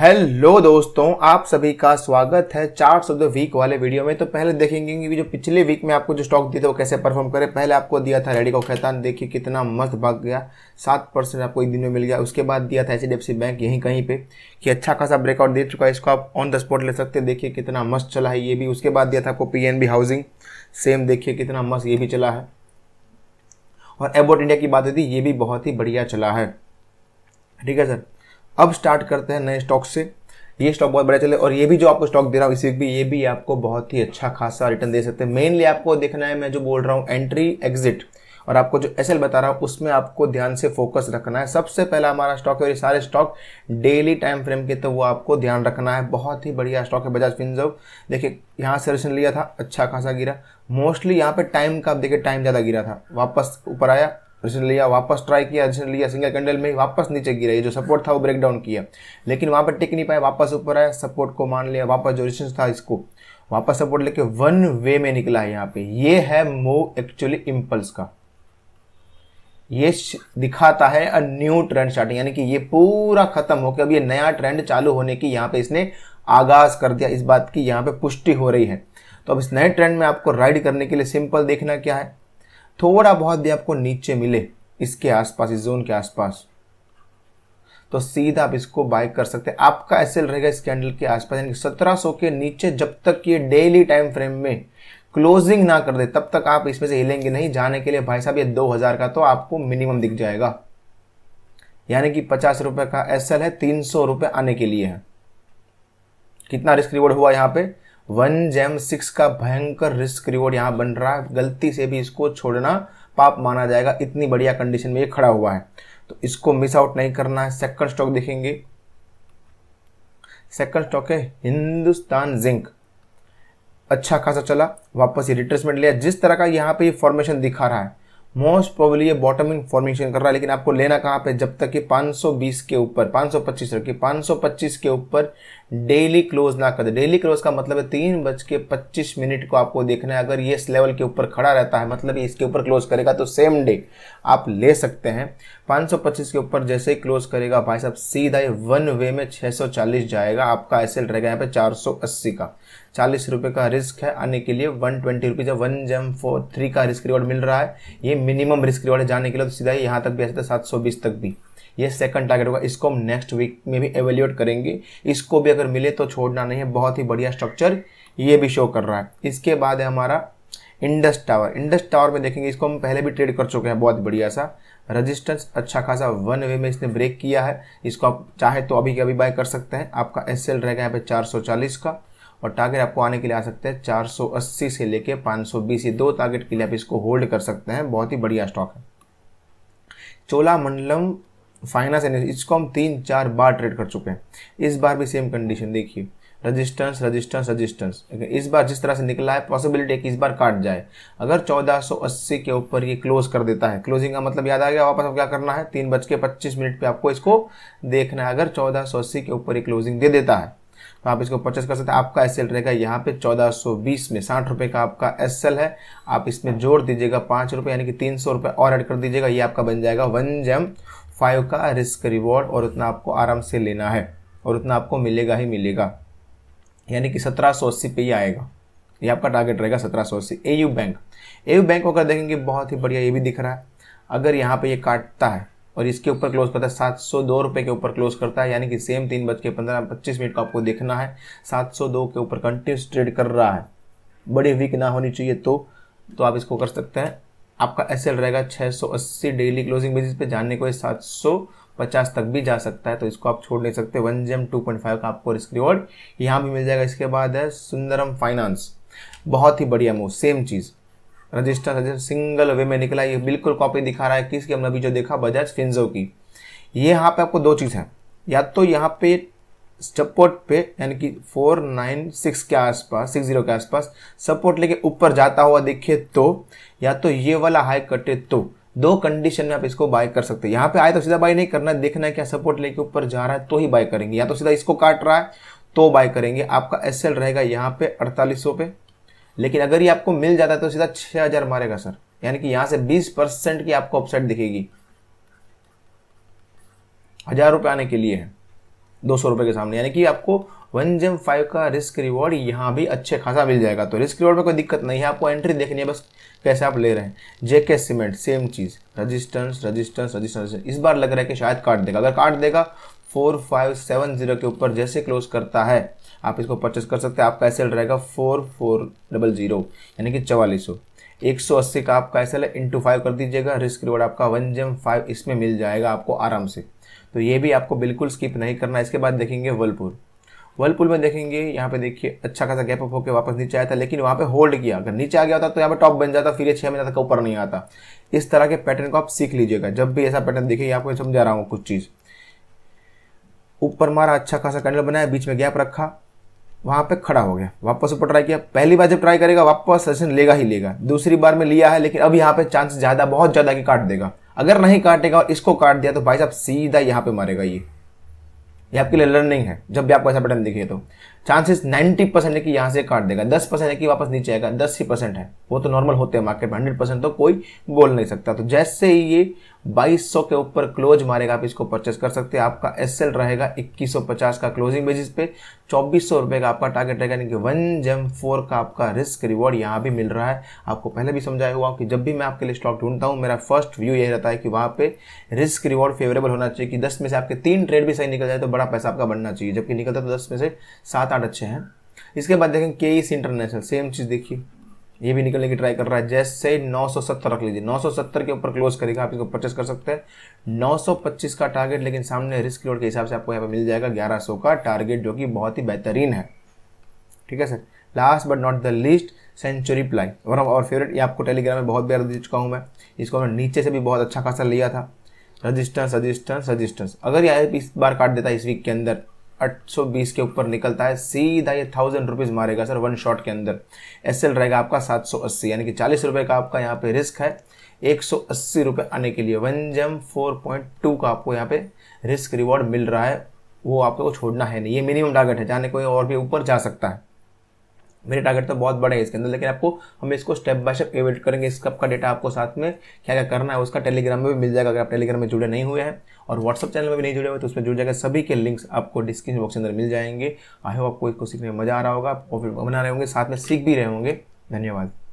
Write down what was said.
hello दोस्तों आप सभी का स्वागत है चार्ट्स ऑफ द वीक वाले वीडियो में तो पहले देखेंगे कि जो पिछले वीक में आपको जो स्टॉक दिए थे वो कैसे परफॉर्म करे पहले आपको दिया था रेडी को खैतान देखिए कितना मस्त भाग गया सात परसेंट आपको एक दिन में मिल गया उसके बाद दिया था एच बैंक यहीं कहीं पर कि अच्छा खासा ब्रेकआउट दे चुका है इसको आप ऑन द स्पॉट ले सकते देखिए कितना मस्त चला है ये भी उसके बाद दिया था आपको पी हाउसिंग सेम देखिए कितना मस्त ये भी चला है और एबोट इंडिया की बात होती ये भी बहुत ही बढ़िया चला है ठीक है सर अब स्टार्ट करते हैं नए स्टॉक से ये स्टॉक बहुत बढ़िया चले और ये भी जो आपको स्टॉक दे रहा हूँ इसी भी ये भी आपको बहुत ही अच्छा खासा रिटर्न दे सकते हैं मेनली आपको देखना है मैं जो बोल रहा हूँ एंट्री एग्जिट और आपको जो एस बता रहा हूँ उसमें आपको ध्यान से फोकस रखना है सबसे पहला हमारा स्टॉक है और ये सारे स्टॉक डेली टाइम फ्रेम के तो वो आपको ध्यान रखना है बहुत ही बढ़िया स्टॉक है बजाज फिंजव देखिए यहाँ से रिशन लिया था अच्छा खासा गिरा मोस्टली यहाँ पे टाइम का आप देखिए टाइम ज़्यादा गिरा था वापस ऊपर आया जिसने लिया वापस ट्राई किया जिसने लिया सिंगल कैंडल में वापस नीचे गिरा ये जो सपोर्ट था वो ब्रेक डाउन किया लेकिन वहां पर टिक नहीं पाया वापस ऊपर आया सपोर्ट को मान लिया वापस जो रिसेंस था इसको वापस सपोर्ट लेके वन वे में निकला है यहाँ पे ये है मूव एक्चुअली इम्पल्स का ये दिखाता है अ न्यू ट्रेंड स्टार्टिंग यानी कि ये पूरा खत्म होकर अब ये नया ट्रेंड चालू होने की यहाँ पे इसने आगाज कर दिया इस बात की यहाँ पे पुष्टि हो रही है तो अब इस नए ट्रेंड में आपको राइड करने के लिए सिंपल देखना क्या है थोड़ा बहुत भी आपको नीचे मिले इसके आसपास इस जोन के आसपास तो सीधा आप इसको बाय कर सकते हैं आपका एसएल रहेगा इस कैंडल के आसपास यानी सत्रह सौ के नीचे जब तक ये डेली टाइम फ्रेम में क्लोजिंग ना कर दे तब तक आप इसमें से हिलेंगे नहीं जाने के लिए भाई साहब ये दो हजार का तो आपको मिनिमम दिख जाएगा यानी कि पचास रुपए का एसएल है तीन सौ रुपए आने के लिए है कितना रिस्क रिवॉर्ड हुआ यहां पर वन जेम सिक्स का भयंकर रिस्क रिवॉर्ड यहाँ बन रहा है गलती से भी इसको छोड़ना पाप माना जाएगा इतनी बढ़िया कंडीशन में ये खड़ा हुआ है तो इसको मिस आउट नहीं करना है सेकंड स्टॉक देखेंगे सेकंड स्टॉक है हिंदुस्तान जिंक अच्छा खासा चला वापस ये रिट्रेसमेंट लिया जिस तरह का यहाँ पे ये फॉर्मेशन दिखा रहा है मोस्ट प्रोबली ये बॉटमिंग फॉर्मेशन कर रहा है लेकिन आपको लेना कहाँ पे जब तक कि 520 के ऊपर 525 रखिए 525 के ऊपर डेली क्लोज ना कर दे डेली क्लोज का मतलब है तीन बज के पच्चीस मिनट को आपको देखना है अगर ये इस लेवल के ऊपर खड़ा रहता है मतलब इसके ऊपर क्लोज करेगा तो सेम डे आप ले सकते हैं 525 के ऊपर जैसे ही क्लोज करेगा भाई साहब सीधा ही वन वे में 640 जाएगा आपका ऐसे रहेगा यहाँ पे 480 का चालीस रुपये का रिस्क है आने के लिए one twenty rupees one gem four three का रिस्क रिवॉर्ड मिल रहा है ये मिनिमम रिस्क रिवॉर्ड है जाने के लिए तो सीधा ही यहाँ तक भी आ सकता है सात सौ बीस तक भी ये सेकंड टारगेट होगा इसको हम नेक्स्ट वीक में भी एवेल्यूएट करेंगे इसको भी अगर मिले तो छोड़ना नहीं है बहुत ही बढ़िया स्ट्रक्चर ये भी शो कर रहा है इसके बाद है हमारा इंडस टावर इंडस टावर में देखेंगे इसको हम पहले भी ट्रेड कर चुके हैं बहुत बढ़िया सा रजिस्टेंस अच्छा खासा वन वे में इसने ब्रेक किया है इसको आप चाहे तो अभी के अभी बाय कर सकते हैं आपका एस एल रहेगा यहाँ पे 440 का और टारगेट आपको आने के लिए आ सकते हैं 480 से लेके 520 ये दो टारगेट के लिए आप इसको होल्ड कर सकते हैं बहुत ही बढ़िया स्टॉक है चोला मंडलम फाइनेंस एनर्जी इसको हम तीन चार बार ट्रेड कर चुके हैं इस बार भी सेम कंडीशन देखिए रजिस्टेंस रजिस्टेंस रजिस्टेंस इस बार जिस तरह से निकला है पॉसिबिलिटी है कि इस बार काट जाए अगर 1480 के ऊपर ये क्लोज कर देता है क्लोजिंग का मतलब याद आ गया वापस अब क्या करना है तीन बज के पच्चीस मिनट पर आपको इसको देखना है अगर 1480 के ऊपर ये क्लोजिंग दे देता है तो आप इसको परचेस कर सकते हैं आपका एस रहेगा यहाँ पे 1420 में साठ रुपये का आपका एस है आप इसमें जोड़ दीजिएगा पाँच रुपये यानी कि तीन सौ रुपये और ऐड कर दीजिएगा ये आपका बन जाएगा वन जैम फाइव का रिस्क रिवॉर्ड और उतना आपको आराम से लेना है और उतना आपको मिलेगा ही मिलेगा यानी कि सत्रह सौ अस्सी पे ही आएगा ये आपका टारगेट रहेगा सत्रह सौ अस्सी A U bank A U bank को अगर देखेंगे बहुत ही बढ़िया ये भी दिख रहा है अगर यहाँ पे ये काटता है और इसके ऊपर क्लोज करता है सात सौ दो रुपये के ऊपर क्लोज करता है यानी कि सेम तीन बज के पंद्रह पच्चीस मिनट का आपको देखना है सात सौ दो के ऊपर कंटिन्यूस ट्रेड कर रहा है बड़ी वीक ना होनी चाहिए तो, तो आप इसको कर सकते हैं आपका एस रहेगा 680 डेली क्लोजिंग बेसिस पे जाने को 750 तक भी जा सकता है तो इसको आप छोड़ नहीं सकते one gem two point five का आपको रिस्क रिवॉर्ड यहाँ भी मिल जाएगा इसके बाद है सुंदरम फाइनेंस बहुत ही बढ़िया मूव सेम चीज़ रजिस्टर रजिस्टर सिंगल वे में निकला ये बिल्कुल कॉपी दिखा रहा है किसकी हमने अभी जो देखा बजाज फिंजो की ये यहाँ पे आपको दो चीज़ है या तो यहाँ पे सपोर्ट पे यानी कि फोर नाइन सिक्स के आसपास सिक्स जीरो के आसपास सपोर्ट लेके ऊपर जाता हुआ देखिए तो या तो ये वाला हाई कटे तो दो कंडीशन में आप इसको बाय कर सकते हैं यहाँ पे आए तो सीधा बाय नहीं करना है देखना है क्या सपोर्ट लेके ऊपर जा रहा है तो ही बाय करेंगे या तो सीधा इसको काट रहा है तो बाय करेंगे आपका एस रहेगा यहाँ पे अड़तालीस पे लेकिन अगर ये आपको मिल जाता है तो सीधा छह मारेगा सर यानी कि यहाँ से बीस की आपको अपसाइड दिखेगी हजार रुपये आने के लिए है दो सौ रुपये के सामने यानी कि आपको वन जेम फाइव का रिस्क रिवॉर्ड यहाँ भी अच्छे खासा मिल जाएगा तो रिस्क रिवॉर्ड में कोई दिक्कत नहीं है आपको एंट्री देखनी है बस कैसे आप ले रहे हैं जेके सीमेंट सेम चीज़ रजिस्टेंस रजिस्टेंस रजिस्टेंस इस बार लग रहा है कि शायद काट देगा अगर काट देगा फोर फाइव सेवन जीरो के ऊपर जैसे क्लोज करता है आप इसको परचेस कर सकते हैं आपका एस रहेगा फोर फोर डबल जीरो यानी कि चवालीस सौ एक सौ अस्सी का आपका एस एल इंटू फाइव कर दीजिएगा रिस्क रिवॉर्ड आपका वन जेम फाइव इसमें मिल जाएगा आपको आराम से तो ये भी आपको बिल्कुल स्किप नहीं करना इसके बाद देखेंगे वर्लपुल वर्लपुल में देखेंगे यहाँ पे देखिए अच्छा खासा गैप अप होकर वापस नीचे आया था लेकिन वहाँ पे होल्ड किया अगर नीचे आ गया होता तो यहाँ पे टॉप बन जाता फिर ये छह महीने तक ऊपर नहीं आता इस तरह के पैटर्न को आप सीख लीजिएगा जब भी ऐसा पैटर्न देखिए आपको समझा रहा हूँ कुछ चीज़ ऊपर मारा अच्छा खासा कैंडल बनाया बीच में गैप रखा वहां पे खड़ा हो गया वापस ऊपर ट्राई किया पहली बार जब ट्राई करेगा वापस सेशन लेगा ही लेगा दूसरी बार में लिया है लेकिन अब यहाँ पे चांस ज़्यादा बहुत ज़्यादा कि काट देगा अगर नहीं काटेगा और इसको काट दिया तो भाई साहब सीधा यहाँ पे मारेगा ये ये आपके लिए लर्निंग है जब भी आपको ऐसा पैटर्न दिखे तो चांसेस 90 परसेंट है कि यहां से काट देगा 10 परसेंट है कि वापस नीचे आएगा 10 ही परसेंट है वो तो नॉर्मल होते हैं मार्केट में 100 परसेंट तो कोई बोल नहीं सकता तो जैसे ही ये 2200 के ऊपर क्लोज मारेगा आप इसको परचेस कर सकते हैं आपका एस रहेगा 2150 का क्लोजिंग बेसिस पे चौबीस सौ का आपका टारगेट रहेगा यानी कि वन जेम फोर का आपका रिस्क रिवॉर्ड यहाँ भी मिल रहा है आपको पहले भी समझाया हुआ कि जब भी मैं आपके लिए स्टॉक ढूंढता हूँ मेरा फर्स्ट व्यू यही रहता है कि वहाँ पे रिस्क रिवॉर्ड फेवरेबल होना चाहिए कि दस में से आपके तीन ट्रेड भी सही निकल जाए तो बड़ा पैसा आपका बनना चाहिए जबकि निकलता तो दस में से सात सात आठ अच्छे हैं इसके बाद देखें के इस इंटरनेशनल सेम चीज़ देखिए ये भी निकलने की ट्राई कर रहा है जैसे 970 रख लीजिए 970 के ऊपर क्लोज करेगा आप इसको परचेस कर सकते हैं 925 का टारगेट लेकिन सामने रिस्क लोड के हिसाब से आपको यहाँ पर मिल जाएगा 1100 का टारगेट जो कि बहुत ही बेहतरीन है ठीक है sir last but not the least century ply और और फेवरेट ये आपको टेलीग्राम में बहुत बार दे चुका हूँ मैं इसको हमने नीचे से भी बहुत अच्छा खासा लिया था रजिस्टेंस रजिस्टेंस रजिस्टेंस अगर ये इस बार काट देता है इस वीक के अंदर 820 के ऊपर निकलता है सीधा ये थाउजेंड रुपीज़ मारेगा सर वन शॉट के अंदर एस एल रहेगा आपका 780 यानी कि चालीस रुपए का आपका यहाँ पे रिस्क है एक सौ अस्सी आने के लिए वन जम फोर पॉइंट टू का आपको यहाँ पे रिस्क रिवॉर्ड मिल रहा है वो आपको छोड़ना है नहीं ये मिनिमम टारगेट है जाने कोई और भी ऊपर जा सकता है मेरे टारगेट तो बहुत बड़े हैं इसके अंदर लेकिन आपको हम इसको स्टेप बाय स्टेप एवेट करेंगे इस कब का डेटा आपको साथ में क्या क्या करना है उसका टेलीग्राम में भी मिल जाएगा अगर आप टेलीग्राम में जुड़े नहीं हुए हैं और व्हाट्सअप चैनल में भी नहीं जुड़े हुए तो उसमें जुड़ जाएगा सभी के लिंक्स आपको डिस्क्रिप्शन बॉक्स के अंदर मिल जाएंगे आई होप आपको इसको सीखने में मजा आ रहा होगा आप बना रहे होंगे साथ में सीख भी रहे होंगे धन्यवाद